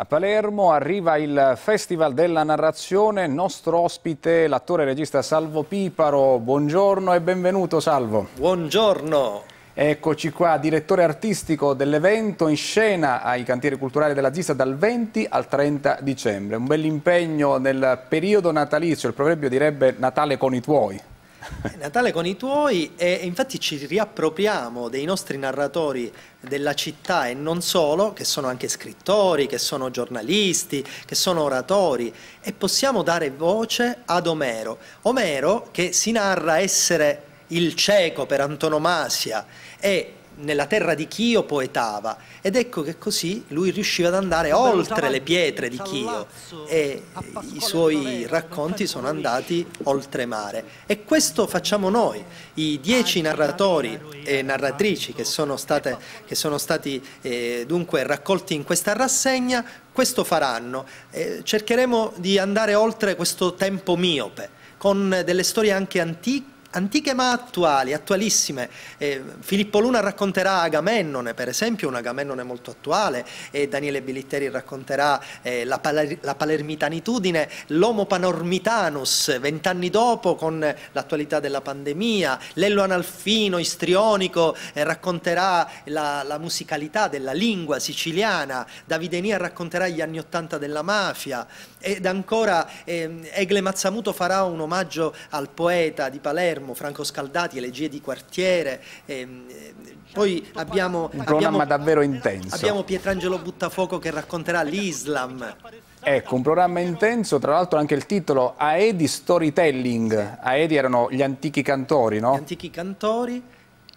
A Palermo arriva il Festival della Narrazione, nostro ospite l'attore e regista Salvo Piparo. Buongiorno e benvenuto Salvo. Buongiorno. Eccoci qua, direttore artistico dell'evento in scena ai cantieri culturali della Zista dal 20 al 30 dicembre. Un bell'impegno nel periodo natalizio, il proverbio direbbe Natale con i tuoi. Natale con i tuoi e infatti ci riappropriamo dei nostri narratori della città e non solo, che sono anche scrittori, che sono giornalisti, che sono oratori e possiamo dare voce ad Omero. Omero che si narra essere il cieco per antonomasia e nella terra di Chio poetava ed ecco che così lui riusciva ad andare oltre le pietre di Chio e i suoi racconti sono andati oltre mare e questo facciamo noi, i dieci narratori e narratrici che sono, state, che sono stati eh, dunque raccolti in questa rassegna, questo faranno, eh, cercheremo di andare oltre questo tempo miope con delle storie anche antiche antiche ma attuali, attualissime. Eh, Filippo Luna racconterà Agamennone, per esempio, un Agamennone molto attuale, e Daniele Bilitteri racconterà eh, la, paler la, palermitanitudine, l'Homo panormitanus, vent'anni dopo con l'attualità della pandemia, Lello Analfino, istrionico, eh, racconterà la, la, musicalità della lingua siciliana, Davide Nia racconterà gli anni Ottanta della mafia, ed ancora ehm, Egle Mazzamuto farà un omaggio al poeta di Palermo, Palermo, Franco Scaldati, Elegie di quartiere, ehm, eh, poi abbiamo... Un programma abbiamo, davvero intenso. Abbiamo Pietrangelo Buttafuoco che racconterà l'Islam. Ecco, un programma intenso, tra l'altro anche il titolo Aedi Storytelling. Aedi erano gli antichi cantori, no? Gli antichi cantori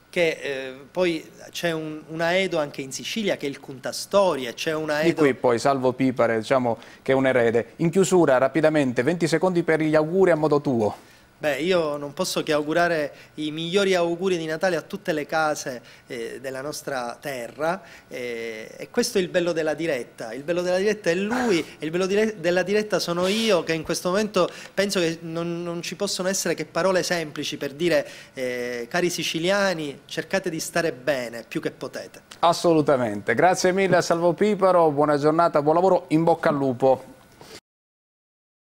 che eh, poi c'è un, un, Aedo anche in Sicilia che è il Cuntastorie, c'è un Aedo... Di qui poi Salvo Pipare, diciamo che è un erede. In chiusura, rapidamente, 20 secondi per gli auguri a modo tuo. Beh, io non posso che augurare i migliori auguri di Natale a tutte le case eh, della nostra terra eh, e questo è il bello della diretta, il bello della diretta è lui e il bello di, della diretta sono io che in questo momento penso che non, non ci possono essere che parole semplici per dire eh, cari siciliani cercate di stare bene più che potete. Assolutamente, grazie mille a Salvo Piparo, buona giornata, buon lavoro, in bocca al lupo.